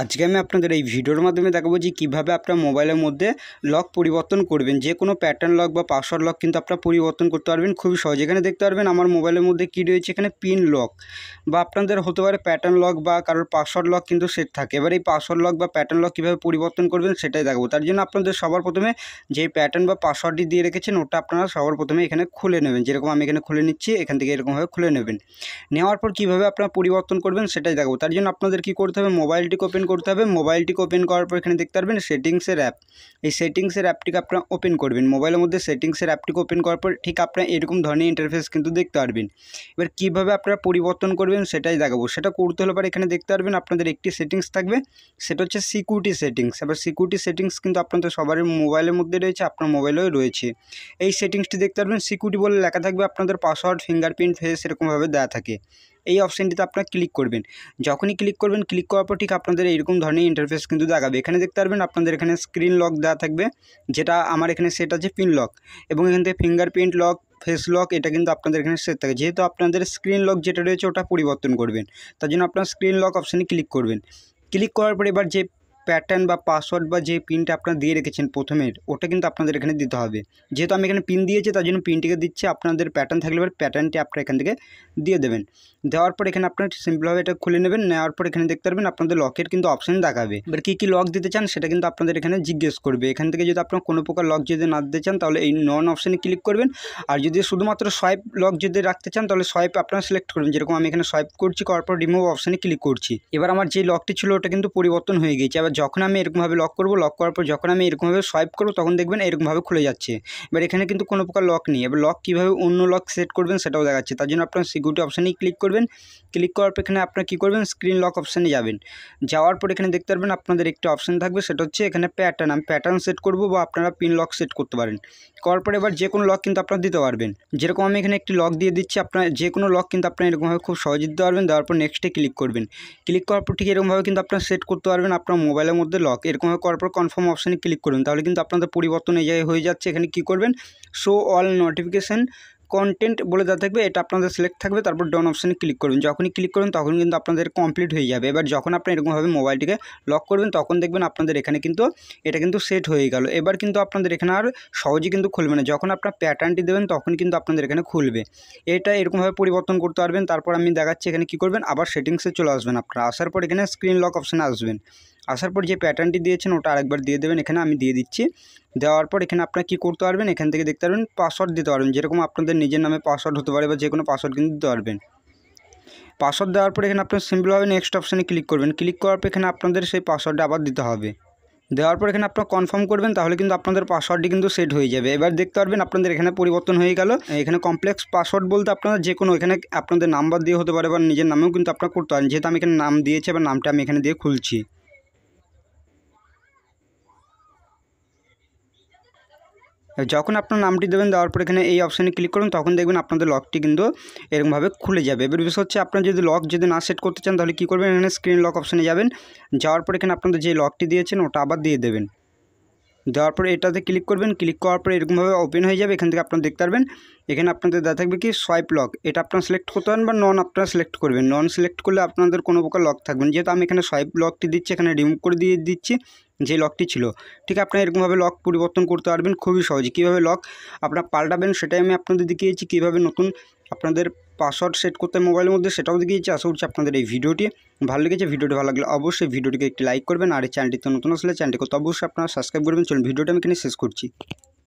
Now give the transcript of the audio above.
আজকে আমি আপনাদের এই ভিডিওর মাধ্যমে দেখাবো যে কীভাবে আপনার মোবাইলের মধ্যে লক পরিবর্তন করবেন যে কোনো প্যাটার্ন লক বা পাসওয়ার্ড লক কিন্তু আপনারা পরিবর্তন করতে পারবেন খুবই সহজ এখানে দেখতে পারবেন আমার মোবাইলের মধ্যে কী রয়েছে এখানে পিন লক বা আপনাদের হতে পারে প্যাটার্ন লক বা কারোর পাসওয়ার্ড লক কিন্তু সেট থাকে এবার এই পাসওয়ার্ড লক বা প্যাটার্ন লক কীভাবে পরিবর্তন করবেন সেটাই দেখাবো তার জন্য আপনাদের সবার প্রথমে যে প্যাটার্ন বা পাসওয়ার্ডটি দিয়ে রেখেছেন ওটা আপনারা সবার প্রথমে এখানে খুলে নেবেন যেরকম আমি এখানে খুলে নিচ্ছি এখান থেকে এরকমভাবে খুলে নেবেন নেওয়ার পর কীভাবে আপনারা পরিবর্তন করবেন সেটাই দেখাবো তার জন্য আপনাদের কী করতে হবে মোবাইলটি কোপেন ওপেন করতে হবে মোবাইলটিকে ওপেন করার পর এখানে দেখতে পারবেন সেটিংসের অ্যাপ এই সেটিংসের অ্যাপটিকে আপনারা ওপেন করবেন মোবাইলের মধ্যে সেটিংসের অ্যাপটিকে ওপেন করার পর ঠিক আপনারা এরকম ধরনের ইন্টারফেস কিন্তু দেখতে পারবেন এবার কীভাবে আপনারা পরিবর্তন করবেন সেটাই দেখাবো সেটা করতে হলে পর এখানে দেখতে পারবেন আপনাদের একটি সেটিংস থাকবে সেটা হচ্ছে সিকিউরিটি সেটিংস এবার সিকিউরিটি সেটিংস কিন্তু আপনাদের সবার মোবাইলের মধ্যে রয়েছে আপনার মোবাইলেও রয়েছে এই সেটিংসটি দেখতে পারবেন সিকিউরিটি বলে লেখা থাকবে আপনাদের পাসওয়ার্ড ফিঙ্গারপ্রিন্ট ফেস এরকমভাবে দেওয়া থাকে এই অপশানটিতে আপনার ক্লিক করবেন যখনই ক্লিক করবেন ক্লিক করার পর ঠিক আপনাদের এইরকম ধরনের ইন্টারফেস কিন্তু দেখাবে এখানে দেখতে পারবেন আপনাদের এখানে স্ক্রিন লক দেওয়া থাকবে যেটা আমার এখানে সেট আছে পিন লক এবং এখান থেকে ফিঙ্গারপ্রিন্ট লক ফেস লক এটা কিন্তু আপনাদের এখানে সেট থাকে যেহেতু আপনাদের স্ক্রিন লক যেটা রয়েছে ওটা পরিবর্তন করবেন তার জন্য আপনার স্ক্রিন লক অপশানে ক্লিক করবেন ক্লিক করার পর এবার যে প্যাটার্ন বা পাসওয়ার্ড বা যে পিনটা আপনারা দিয়ে রেখেছেন প্রথমের ওটা কিন্তু আপনাদের এখানে দিতে হবে যেহেতু আমি এখানে পিন দিয়েছি তার জন্য পিনটিকে দিচ্ছি আপনাদের প্যাটার্ন থাকলে এবার প্যাটার্নটি আপনার এখান থেকে দিয়ে দেবেন দেওয়ার পর এখানে আপনার সিম্পলভাবে এটা খুলে নেবেন নেওয়ার পর এখানে দেখতে পারবেন আপনাদের লকের কিন্তু অপশান দেখাবে এবার কী কী লক দিতে চান সেটা কিন্তু আপনাদের এখানে জিজ্ঞেস করবে এখান থেকে যদি আপনার কোনো প্রকার লক যদি না দিতে চান তাহলে এই নন অপশানে ক্লিক করবেন আর যদি শুধুমাত্র সোয়াইপ লক যদি রাখতে চান তাহলে সোয়াইপ আপনারা সিলেক্ট করবেন যেরকম আমি এখানে সোয়াইপ করছি করার পর রিমুভ অপশানে ক্লিক করছি এবার আমার যে লকটি ছিল ওটা কিন্তু পরিবর্তন হয়ে গেছে এবার যখন আমি এরকমভাবে লক করব লক করার পর যখন আমি এরকমভাবে সোয়াইপ করবো তখন দেখবেন এরকমভাবে খুলে যাচ্ছে এবার এখানে কিন্তু কোনো প্রকার লক নেই এবার লক কীভাবে অন্য লক সেট করবেন সেটাও দেখাচ্ছে তার জন্য আপনার সিকিউরিটি অপশানেই ক্লিক করবেন করবেন ক্লিক করার পর এখানে আপনারা কী করবেন স্ক্রিন লক অপশানে যাবেন যাওয়ার পর এখানে দেখতে পারবেন আপনাদের একটি অপশান থাকবে সেটা হচ্ছে এখানে প্যাটার্ন আমি প্যাটার্ন সেট করবো বা আপনারা পিন লক সেট করতে পারেন করার পর এবার যে কোনো লক কিন্তু আপনারা দিতে পারবেন যেরকম আমি এখানে একটি লক দিয়ে দিচ্ছি আপনার যে কোনো লক কিন্তু আপনারা এরকমভাবে খুব সহজে দিতে পারবেন দেওয়ার পর নেক্সটে ক্লিক করবেন ক্লিক করার পর ঠিক এরকমভাবে কিন্তু আপনারা সেট করতে পারবেন আপনার মোবাইলের মধ্যে লক এরকমভাবে করার পর কনফার্ম অপশানে ক্লিক করবেন তাহলে কিন্তু আপনাদের পরিবর্তন এই হয়ে যাচ্ছে এখানে কী করবেন শো অল নোটিফিকেশান কন্টেন্ট বলে দেওয়া থাকবে এটা আপনাদের সিলেক্ট থাকবে তারপর ডন অপশানে ক্লিক করবেন যখনই ক্লিক করবেন তখন কিন্তু আপনাদের কমপ্লিট হয়ে যাবে এবার যখন আপনি এরকমভাবে মোবাইলটিকে লক করবেন তখন দেখবেন আপনাদের এখানে কিন্তু এটা কিন্তু সেট হয়ে গেল এবার কিন্তু আপনাদের এখানে আর সহজে কিন্তু খুলবে না যখন আপনার প্যাটার্নটি দেবেন তখন কিন্তু আপনাদের এখানে খুলবে এটা এরকমভাবে পরিবর্তন করতে পারবেন তারপর আমি দেখাচ্ছি এখানে কি করবেন আবার সেটিংসে চলে আসবেন আপনারা আসার পর এখানে স্ক্রিন লক অপশানে আসবেন আসার পর যে প্যাটার্নটি দিয়েছেন ওটা আরেকবার দিয়ে দেবেন এখানে আমি দিয়ে দিচ্ছি দেওয়ার পর এখানে আপনার কী করতে পারবেন এখান থেকে দেখতে পারবেন পাসওয়ার্ড দিতে পারবেন যেরকম আপনাদের নিজের নামে পাসওয়ার্ড হতে পারে বা যে কোনো পাসওয়ার্ড কিন্তু দিতে পারবেন পাসওয়ার্ড দেওয়ার পর এখানে আপনার সিম্পলভাবে নেক্সট অপশানে ক্লিক করবেন ক্লিক করার পর এখানে আপনাদের সেই পাসওয়ার্ডটা আবার দিতে হবে দেওয়ার পর এখানে আপনার কনফার্ম করবেন তাহলে কিন্তু আপনাদের পাসওয়ার্ডটি কিন্তু সেট হয়ে যাবে এবার দেখতে পারবেন আপনাদের এখানে পরিবর্তন হয়ে গেল এখানে কমপ্লেক্স পাসওয়ার্ড বলতে আপনারা যে কোনো এখানে আপনাদের নাম্বার দিয়ে হতে পারে বা নিজের নামেও কিন্তু আপনারা করতে পারেন যেহেতু আমি এখানে নাম দিয়েছি বা নামটা আমি এখানে দিয়ে খুলছি যখন আপনার নামটি দেবেন দেওয়ার পর এখানে এই অপশানে ক্লিক করুন তখন দেখবেন আপনাদের লকটি কিন্তু এরকমভাবে খুলে যাবে এবার বিষয় হচ্ছে আপনার যদি লক যদি না সেট করতে চান তাহলে কী করবেন এখানে স্ক্রিন লক অপশানে যাবেন যাওয়ার পর এখানে আপনাদের যে লকটি দিয়েছেন ওটা আবার দিয়ে দেবেন দেওয়ার পরে এটাতে ক্লিক করবেন ক্লিক করার পরে এরকমভাবে ওপেন হয়ে যাবে এখান থেকে আপনারা দেখতে পারবেন এখানে আপনাদের দেওয়া থাকবে কি সোয়াইপ লক এটা আপনার সিলেক্ট করতে পারেন বা নন আপনারা সিলেক্ট করবেন নন সিলেক্ট করলে আপনাদের কোনো প্রকার লক থাকবে যেহেতু আমি এখানে সোয়াইপ লকটি দিচ্ছি এখানে রিমুভ করে দিয়ে দিচ্ছি যে লকটি ছিল ঠিক আপনারা এরকমভাবে লক পরিবর্তন করতে পারবেন খুবই সহজ কীভাবে লক আপনারা পাল্টাবেন সেটাই আমি আপনাদের দেখিয়েছি কীভাবে নতুন আপনাদের পাসওয়ার্ড সেট করতে মোবাইলের মধ্যে সেটাও দেখিয়েছি আশা করছি আপনাদের এই ভিডিওটি ভালো লেগেছে ভিডিওটি ভালো লাগলে অবশ্যই ভিডিওটিকে একটি লাইক করবেন আর এই চ্যানেলটিতে নতুন আসলে চ্যানেলটি করতে অবশ্যই আপনারা সাবস্ক্রাইব করবেন চলুন ভিডিওটা আমি এখানে শেষ করছি